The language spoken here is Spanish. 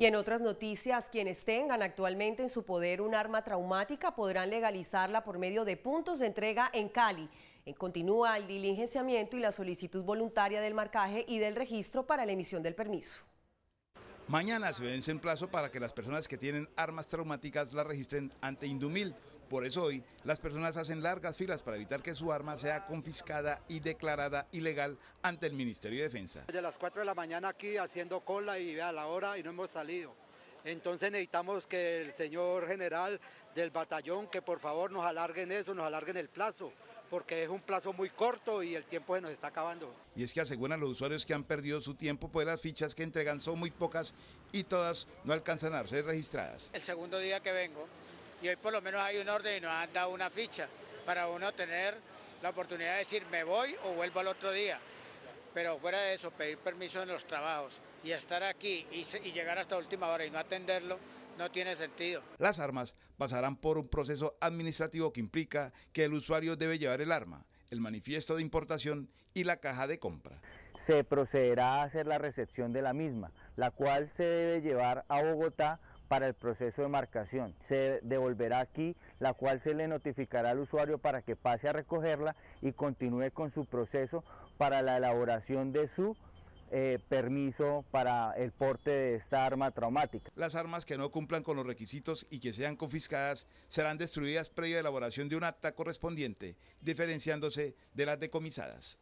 Y en otras noticias, quienes tengan actualmente en su poder un arma traumática podrán legalizarla por medio de puntos de entrega en Cali. Eh, continúa el diligenciamiento y la solicitud voluntaria del marcaje y del registro para la emisión del permiso. Mañana se vence en plazo para que las personas que tienen armas traumáticas las registren ante Indumil. Por eso hoy las personas hacen largas filas para evitar que su arma sea confiscada y declarada ilegal ante el Ministerio de Defensa. Desde las 4 de la mañana aquí haciendo cola y a la hora y no hemos salido. Entonces necesitamos que el señor general del batallón, que por favor nos alarguen eso, nos alarguen el plazo, porque es un plazo muy corto y el tiempo se nos está acabando. Y es que aseguran los usuarios que han perdido su tiempo, pues las fichas que entregan son muy pocas y todas no alcanzan a ser registradas. El segundo día que vengo y hoy por lo menos hay un orden y nos han dado una ficha para uno tener la oportunidad de decir me voy o vuelvo al otro día. Pero fuera de eso, pedir permiso en los trabajos y estar aquí y, llegar hasta última hora y no atenderlo no tiene sentido. Las armas pasarán por un proceso administrativo que implica que el usuario debe llevar el arma, el manifiesto de importación y la caja de compra. Se procederá a hacer la recepción de la misma, la cual se debe llevar a Bogotá para el proceso de marcación. Se devolverá aquí, la cual se le notificará al usuario para que pase a recogerla y continúe con su proceso para la elaboración de su eh, permiso para el porte de esta arma traumática. Las armas que no cumplan con los requisitos y que sean confiscadas serán destruidas previa elaboración de un acta correspondiente, diferenciándose de las decomisadas.